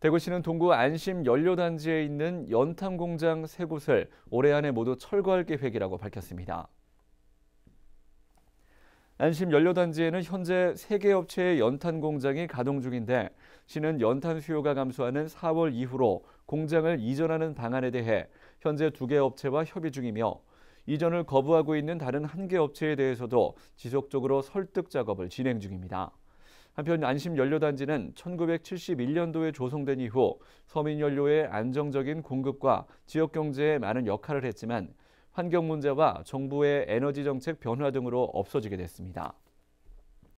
대구시는 동구 안심 연료단지에 있는 연탄 공장 세 곳을 올해 안에 모두 철거할 계획이라고 밝혔습니다. 안심 연료단지에는 현재 3개 업체의 연탄 공장이 가동 중인데 시는 연탄 수요가 감소하는 4월 이후로 공장을 이전하는 방안에 대해 현재 2개 업체와 협의 중이며 이전을 거부하고 있는 다른 1개 업체에 대해서도 지속적으로 설득 작업을 진행 중입니다. 한편 안심 연료단지는 1971년도에 조성된 이후 서민 연료의 안정적인 공급과 지역 경제에 많은 역할을 했지만 환경 문제와 정부의 에너지 정책 변화 등으로 없어지게 됐습니다.